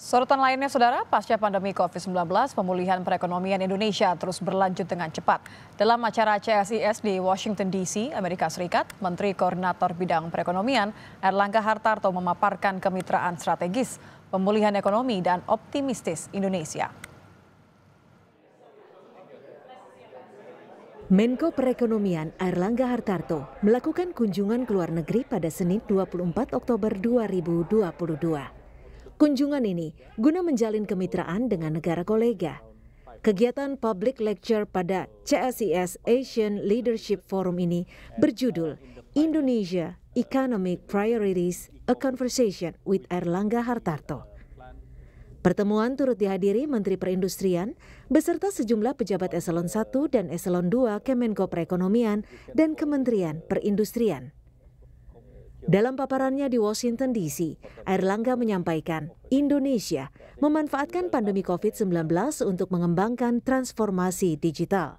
Sorotan lainnya, Saudara, pasca pandemi COVID-19, pemulihan perekonomian Indonesia terus berlanjut dengan cepat. Dalam acara CSIS di Washington DC, Amerika Serikat, Menteri Koordinator Bidang Perekonomian Erlangga Hartarto memaparkan kemitraan strategis, pemulihan ekonomi, dan optimistis Indonesia. Menko Perekonomian Erlangga Hartarto melakukan kunjungan ke luar negeri pada Senin 24 Oktober 2022. Kunjungan ini guna menjalin kemitraan dengan negara kolega. Kegiatan public lecture pada CSIS e Asian Leadership Forum ini berjudul Indonesia Economic Priorities: A Conversation with Erlangga Hartarto. Pertemuan turut dihadiri Menteri Perindustrian beserta sejumlah pejabat eselon 1 dan eselon 2 Kemenko Perekonomian dan Kementerian Perindustrian. Dalam paparannya di Washington DC, Erlangga menyampaikan, Indonesia memanfaatkan pandemi COVID-19 untuk mengembangkan transformasi digital.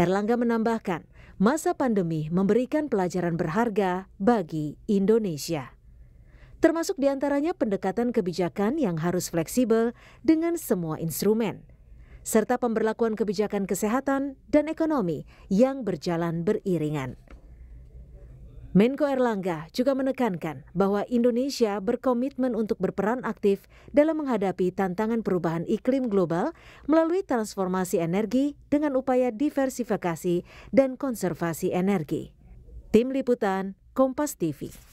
Erlangga menambahkan, masa pandemi memberikan pelajaran berharga bagi Indonesia. Termasuk diantaranya pendekatan kebijakan yang harus fleksibel dengan semua instrumen, serta pemberlakuan kebijakan kesehatan dan ekonomi yang berjalan beriringan. Menko Erlangga juga menekankan bahwa Indonesia berkomitmen untuk berperan aktif dalam menghadapi tantangan perubahan iklim global melalui transformasi energi dengan upaya diversifikasi dan konservasi energi. Tim Liputan Kompas TV